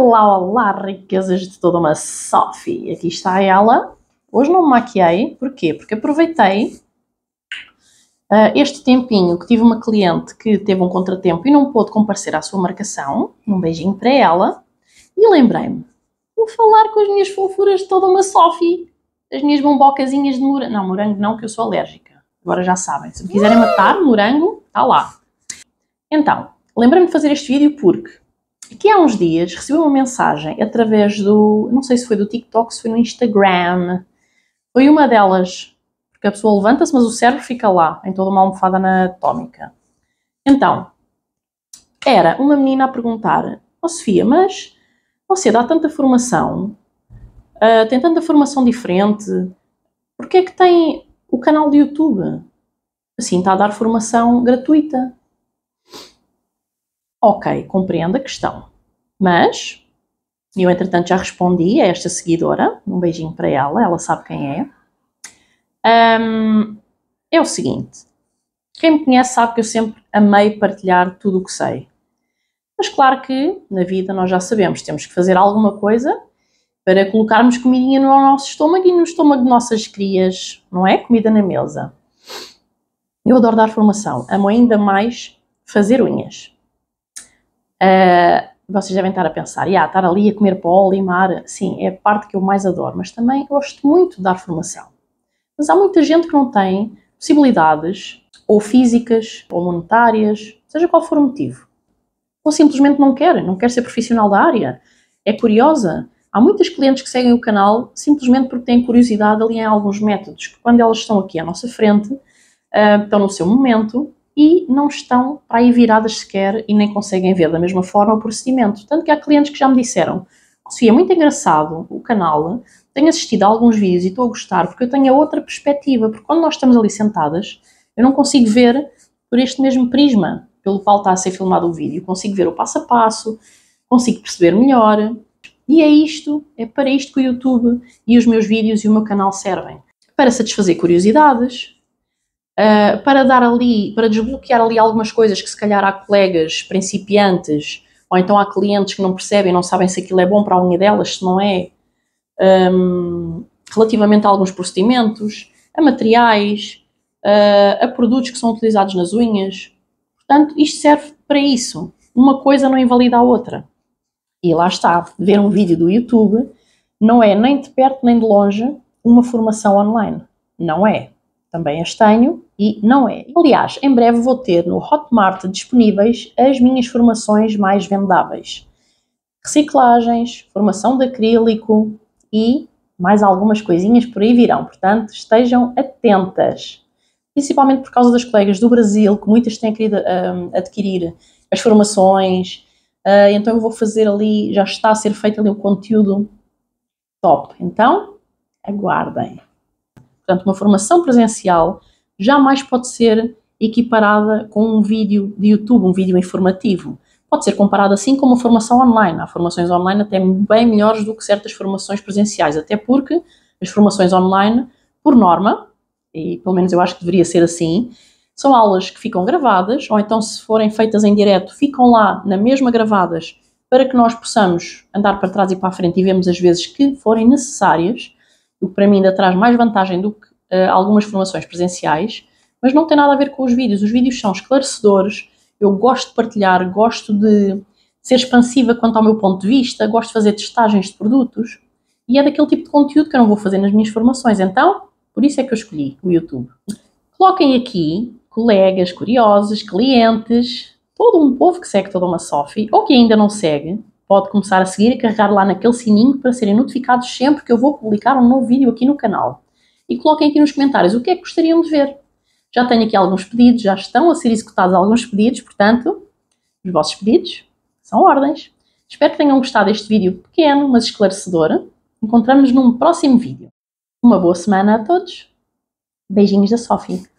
Olá, olá, riquezas de toda uma Sophie! Aqui está ela. Hoje não me maquiei. Porquê? Porque aproveitei uh, este tempinho que tive uma cliente que teve um contratempo e não pôde comparecer à sua marcação. Um beijinho para ela. E lembrei-me, vou falar com as minhas fofuras de toda uma Sophie. As minhas bombocazinhas de morango. Não, morango não, que eu sou alérgica. Agora já sabem. Se me quiserem matar, morango, está lá. Então, lembrei-me de fazer este vídeo porque que há uns dias recebi uma mensagem através do, não sei se foi do TikTok, se foi no Instagram, foi uma delas, porque a pessoa levanta-se, mas o cérebro fica lá, em toda uma almofada anatómica. Então, era uma menina a perguntar, oh Sofia, mas você dá tanta formação, uh, tem tanta formação diferente, que é que tem o canal de YouTube? Assim, está a dar formação gratuita. Ok, compreendo a questão, mas eu entretanto já respondi a esta seguidora, um beijinho para ela, ela sabe quem é. Um, é o seguinte, quem me conhece sabe que eu sempre amei partilhar tudo o que sei. Mas claro que na vida nós já sabemos, temos que fazer alguma coisa para colocarmos comidinha no nosso estômago e no estômago de nossas crias, não é? Comida na mesa. Eu adoro dar formação, amo ainda mais fazer unhas. Uh, vocês devem estar a pensar, yeah, estar ali a comer pó, limar, sim, é a parte que eu mais adoro, mas também gosto muito de dar formação. Mas há muita gente que não tem possibilidades, ou físicas, ou monetárias, seja qual for o motivo. Ou simplesmente não quer, não quer ser profissional da área, é curiosa. Há muitas clientes que seguem o canal simplesmente porque têm curiosidade ali em alguns métodos, que quando elas estão aqui à nossa frente, uh, estão no seu momento, e não estão para aí viradas sequer e nem conseguem ver da mesma forma o procedimento. Tanto que há clientes que já me disseram: Sofia, é muito engraçado o canal, tenho assistido a alguns vídeos e estou a gostar porque eu tenho a outra perspectiva, porque quando nós estamos ali sentadas, eu não consigo ver por este mesmo prisma pelo qual está a ser filmado o vídeo. Consigo ver o passo a passo, consigo perceber melhor. E é isto, é para isto que o YouTube e os meus vídeos e o meu canal servem. Para satisfazer curiosidades, uh, para dar ali, para desbloquear ali algumas coisas que se calhar há colegas principiantes ou então há clientes que não percebem, não sabem se aquilo é bom para a unha delas, se não é, um, relativamente a alguns procedimentos, a materiais, uh, a produtos que são utilizados nas unhas. Portanto, isto serve para isso. Uma coisa não invalida a outra. E lá está, ver um vídeo do YouTube não é nem de perto nem de longe uma formação online. Não é também as tenho e não é. Aliás, em breve vou ter no Hotmart disponíveis as minhas formações mais vendáveis: reciclagens, formação de acrílico e mais algumas coisinhas por aí virão. Portanto, estejam atentas, principalmente por causa das colegas do Brasil, que muitas têm querido um, adquirir as formações. Uh, então, eu vou fazer ali, já está a ser feito ali o um conteúdo top. Então, aguardem. Portanto, uma formação presencial jamais pode ser equiparada com um vídeo de YouTube, um vídeo informativo. Pode ser comparada assim com uma formação online. Há formações online até bem melhores do que certas formações presenciais, até porque as formações online, por norma, e pelo menos eu acho que deveria ser assim, são aulas que ficam gravadas, ou então se forem feitas em direto, ficam lá na mesma gravadas para que nós possamos andar para trás e para a frente e vemos as vezes que forem necessárias o que para mim ainda traz mais vantagem do que uh, algumas formações presenciais, mas não tem nada a ver com os vídeos. Os vídeos são esclarecedores, eu gosto de partilhar, gosto de ser expansiva quanto ao meu ponto de vista, gosto de fazer testagens de produtos e é daquele tipo de conteúdo que eu não vou fazer nas minhas formações. Então, por isso é que eu escolhi o YouTube. Coloquem aqui colegas, curiosos, clientes, todo um povo que segue toda uma Sophie ou que ainda não segue Pode começar a seguir e carregar lá naquele sininho para serem notificados sempre que eu vou publicar um novo vídeo aqui no canal. E coloquem aqui nos comentários o que é que gostariam de ver. Já tenho aqui alguns pedidos, já estão a ser executados alguns pedidos, portanto, os vossos pedidos são ordens. Espero que tenham gostado deste vídeo pequeno, mas esclarecedor. Encontramos-nos num próximo vídeo. Uma boa semana a todos. Beijinhos da Sophie.